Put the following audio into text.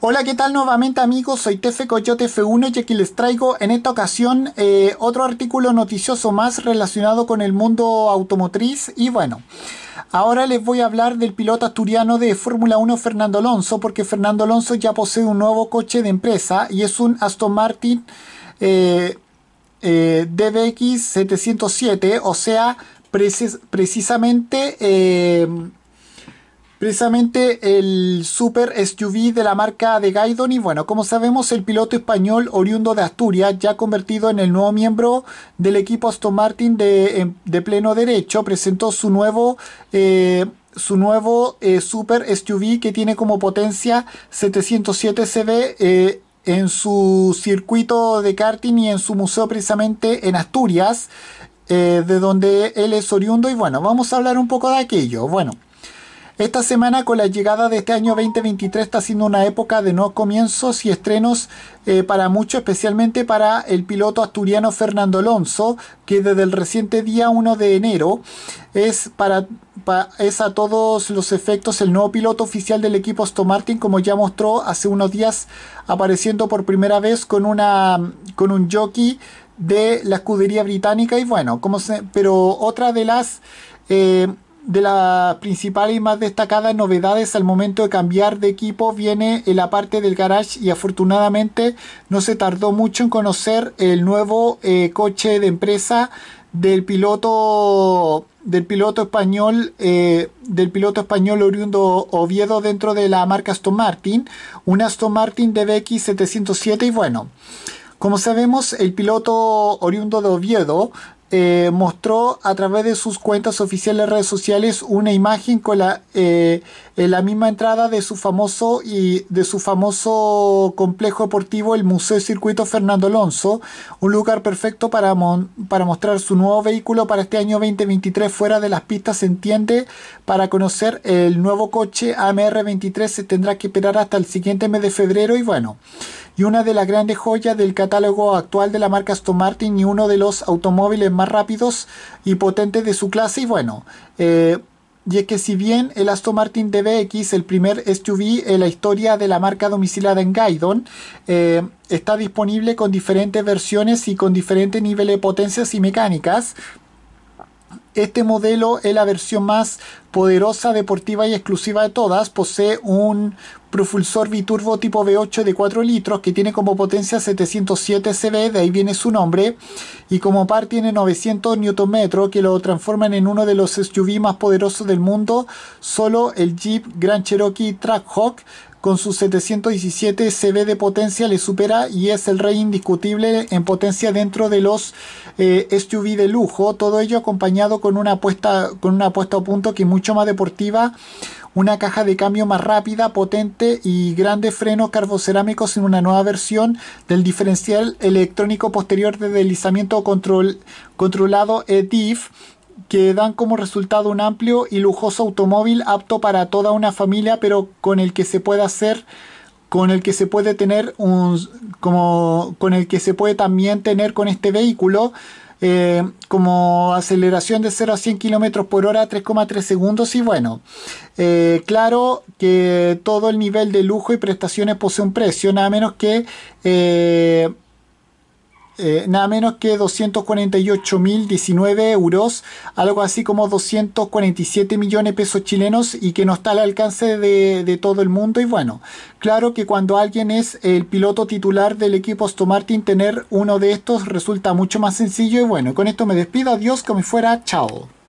Hola, ¿qué tal nuevamente amigos? Soy Tefe Coyote F1 y aquí les traigo en esta ocasión eh, otro artículo noticioso más relacionado con el mundo automotriz y bueno. Ahora les voy a hablar del piloto asturiano de Fórmula 1 Fernando Alonso porque Fernando Alonso ya posee un nuevo coche de empresa y es un Aston Martin eh, eh, DBX 707, o sea, precisamente Precisamente el Super SUV de la marca de Gaidon y bueno, como sabemos el piloto español oriundo de Asturias ya convertido en el nuevo miembro del equipo Aston Martin de, eh, pleno derecho presentó su nuevo... Eh, su nuevo eh, Super SUV que tiene como potencia 707 CV en su circuito de karting y en su museo precisamente en Asturias, de donde él es oriundo. Y bueno, vamos a hablar un poco de aquello. Bueno. Esta semana con la llegada de este año 2023 está siendo una época de nuevos comienzos y estrenos eh, para muchos, especialmente para el piloto asturiano Fernando Alonso, que desde el reciente día 1 de enero es para a todos los efectos el nuevo piloto oficial del equipo Aston Martin, como ya mostró hace unos días, apareciendo por primera vez con, una, con un jockey de la escudería británica. Y bueno, como pero otra de las eh, de las principales y más destacadas novedades al momento de cambiar de equipo viene en la parte del garage y afortunadamente no se tardó mucho en conocer el nuevo eh, coche de empresa del piloto del piloto español eh, del piloto español oriundo Oviedo dentro de la marca Aston Martin un Aston Martin DBX 707 y bueno como sabemos, el piloto oriundo de Oviedo eh, mostró a través de sus cuentas oficiales redes sociales una imagen con la, eh, la misma entrada de su famoso y de su famoso complejo deportivo el Museo Circuito Fernando Alonso un lugar perfecto para, para mostrar su nuevo vehículo para este año 2023 fuera de las pistas se entiende para conocer el nuevo coche AMR 23 se tendrá que esperar hasta el siguiente mes de febrero y bueno y una de las grandes joyas del catálogo actual de la marca Aston Martin y uno de los automóviles más más rápidos y potentes de su clase. Y bueno, eh, y es que si bien el Aston Martin DBX, el primer SUV en la historia de la marca domicilada en Gaidon, eh, está disponible con diferentes versiones y con diferentes niveles de potencias y mecánicas, este modelo es la versión más poderosa, deportiva y exclusiva de todas. Posee un propulsor biturbo tipo V8 de 4 litros que tiene como potencia 707 CV, de ahí viene su nombre, y como par tiene 900 Nm que lo transforman en uno de los SUV más poderosos del mundo. Solo el Jeep Grand Cherokee Trackhawk con sus 717 CV de potencia le supera y es el rey indiscutible en potencia dentro de los eh, SUV de lujo, todo ello acompañado con una apuesta con una a punto que es mucho más deportiva, una caja de cambio más rápida, potente y grandes frenos carbocerámicos en una nueva versión del diferencial electrónico posterior de deslizamiento control, controlado EDIF que dan como resultado un amplio y lujoso automóvil apto para toda una familia, pero con el que se puede hacer con el que se puede tener un como con el que se puede también tener con este vehículo eh, como aceleración de 0 a 100 kilómetros por hora 3,3 segundos y bueno, eh, claro que todo el nivel de lujo y prestaciones posee un precio, nada menos que... Eh, eh, nada menos que 248.019 euros, algo así como 247 millones de pesos chilenos y que no está al alcance de, de, todo el mundo. Y bueno, claro que cuando alguien es el piloto titular del equipo Aston Martin, tener uno de estos resulta mucho más sencillo. Y bueno, con esto me despido, adiós, como fuera, chao.